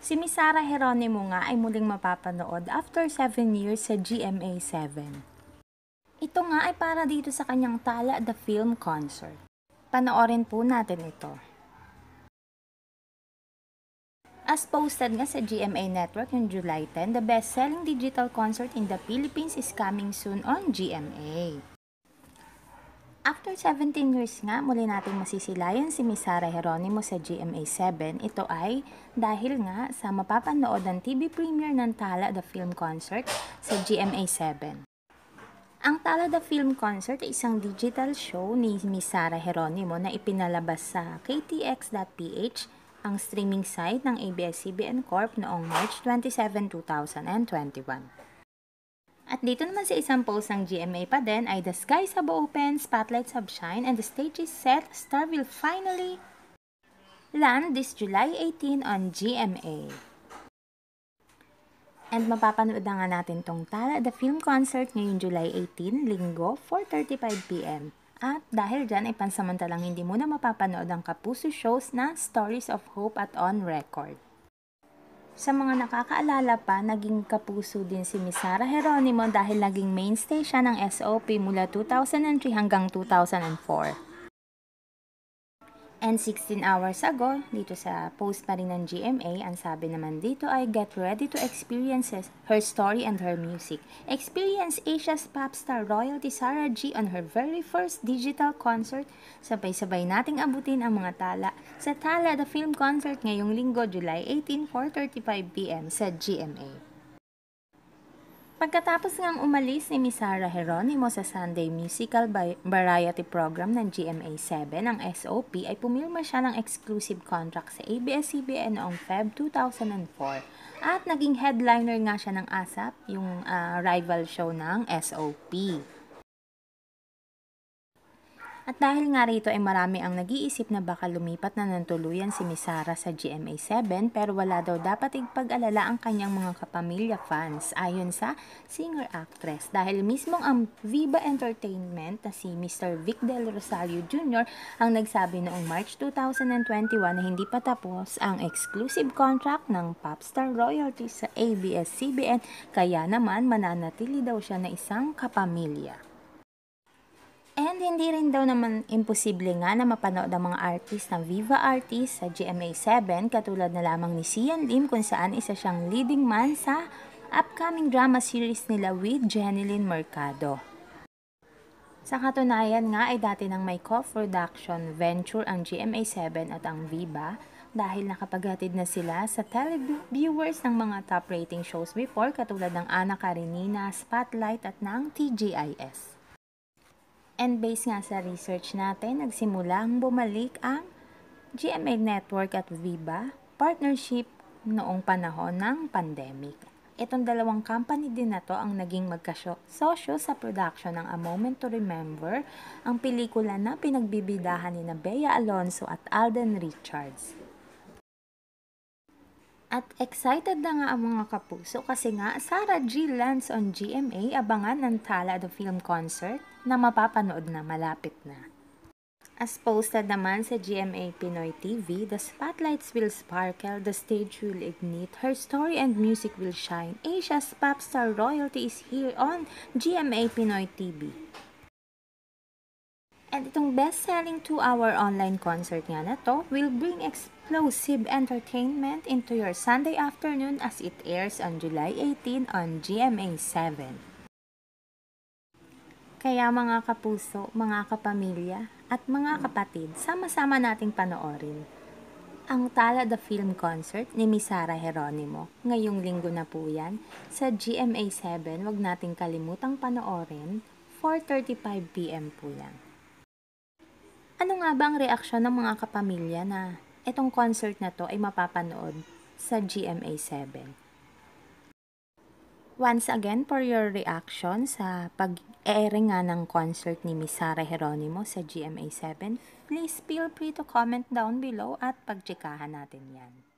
Si Miss Sarah Heronimo nga ay muling mapapanood after 7 years sa GMA7. Ito nga ay para dito sa kanyang tala The Film Concert. Panoorin po natin ito. As posted nga sa GMA Network noong July 10, the best-selling digital concert in the Philippines is coming soon on GMA. After 17 years nga, muli nating masisilayan si Miss Sara Heronimo sa GMA7. Ito ay dahil nga sa mapapanood ang TV premiere ng Tala The Film Concert sa GMA7. Ang Tala the Film Concert ay isang digital show ni Miss Sara Heronimo na ipinalabas sa ktx.ph, ang streaming site ng ABS-CBN Corp noong March 27, 2021. At dito naman sa isang post ng GMA pa din ay The Sky Sub Open, Spotlight Sub Shine, and the stage is set. Star will finally land this July 18 on GMA. And mapapanood na nga natin tong Tala The Film Concert ngayong July 18, linggo, 4.35pm. At dahil dyan ay pansamantalang hindi muna mapapanood ang Kapuso shows na Stories of Hope at On Record. Sa mga nakakaalala pa, naging kapuso din si Miss Sara Heronimo dahil naging mainstay siya ng SOP mula 2003 hanggang 2004. And 16 hours ago, dito sa post pa rin ng GMA, ang sabi naman dito ay get ready to experience her story and her music. Experience Asia's pop star royalty Sarah G on her very first digital concert. Sabay-sabay nating abutin ang mga tala sa Tala the Film Concert ngayong linggo, July 18, 4.35pm sa GMA. Pagkatapos ngang umalis ni Miss Sarah Heronimo sa Sunday Musical Variety Program ng GMA7, ang SOP ay pumirma siya ng exclusive contract sa ABS-CBN noong Feb 2004 at naging headliner nga siya ng ASAP, yung uh, rival show ng SOP. At dahil nga rito ay marami ang nag-iisip na baka lumipat na ng tuluyan si Miss Sarah sa GMA7 pero wala daw dapat ipag-alala ang kanyang mga kapamilya fans ayon sa singer-actress dahil mismong ang Viva Entertainment na si Mr. Vic Del Rosario Jr. ang nagsabi noong March 2021 na hindi pa tapos ang exclusive contract ng popstar royalty sa ABS-CBN kaya naman mananatili daw siya na isang kapamilya. And hindi rin daw naman imposible nga na mapanood ang mga artist ng Viva Artist sa GMA7 katulad na lamang ni Sian Lim kung saan isa siyang leading man sa upcoming drama series nila with Jeneline Mercado. Sa katunayan nga ay dati nang may co-production venture ang GMA7 at ang Viva dahil nakapaghatid na sila sa televiewers ng mga top rating shows before katulad ng Ana Karenina, Spotlight at ng TGIS. And based nga sa research natin, nagsimulang bumalik ang GMA Network at Viva partnership noong panahon ng pandemic. Itong dalawang company din na to ang naging magkasosyo sa production ng A Moment to Remember, ang pelikula na pinagbibidahan ni na Bea Alonso at Alden Richards. At excited na nga ang mga kapuso kasi nga Sarah G. lands on GMA abangan ng Tala the Film Concert na mapapanood na malapit na. As posted naman sa GMA Pinoy TV, the spotlights will sparkle, the stage will ignite, her story and music will shine. Asia's pop star royalty is here on GMA Pinoy TV. And itong best-selling 2-hour online concert nga na to will bring experience Explosive Entertainment into your Sunday afternoon as it airs on July 18 on GMA 7. Kaya mga kapuso, mga kapamilya, at mga kapatid, sama-sama nating panoorin ang Tala the Film Concert ni Miss Heronimo. Ngayong linggo na po yan. Sa GMA 7, wag nating kalimutang panoorin. 4.35pm po yan. Ano nga ba ang reaksyon ng mga kapamilya na Itong concert na to ay mapapanood sa GMA7. Once again, for your reaction sa pag-ere nga ng concert ni Miss Sara Heronimo sa GMA7, please feel free to comment down below at pagtsikahan natin yan.